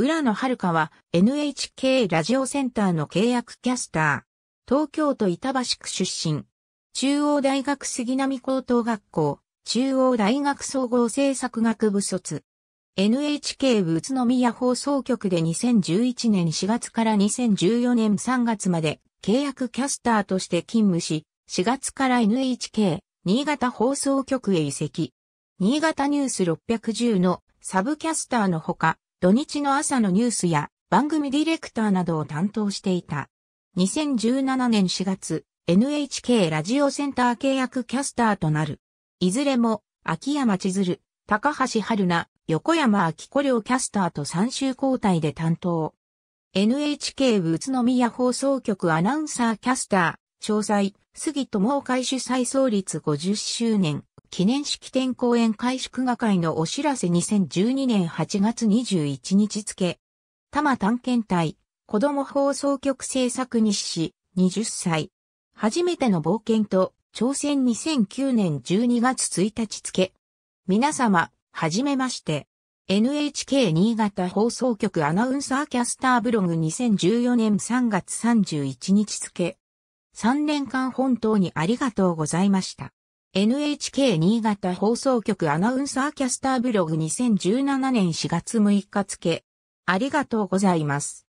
浦野遥は NHK ラジオセンターの契約キャスター。東京都板橋区出身。中央大学杉並高等学校。中央大学総合政策学部卒。NHK 宇都宮放送局で2011年4月から2014年3月まで契約キャスターとして勤務し、4月から NHK 新潟放送局へ移籍。新潟ニュース610のサブキャスターのほか、土日の朝のニュースや番組ディレクターなどを担当していた。2017年4月、NHK ラジオセンター契約キャスターとなる。いずれも、秋山千鶴、高橋春菜、横山明子両キャスターと3週交代で担当。NHK 宇都宮放送局アナウンサーキャスター、詳細、杉友会主催創立50周年、記念式典公演会祝賀会のお知らせ2012年8月21日付。多摩探検隊、子供放送局制作日誌、20歳。初めての冒険と、朝鮮2009年12月1日付。皆様、はじめまして。NHK 新潟放送局アナウンサーキャスターブログ2014年3月31日付。3年間本当にありがとうございました。NHK 新潟放送局アナウンサーキャスターブログ2017年4月6日付。ありがとうございます。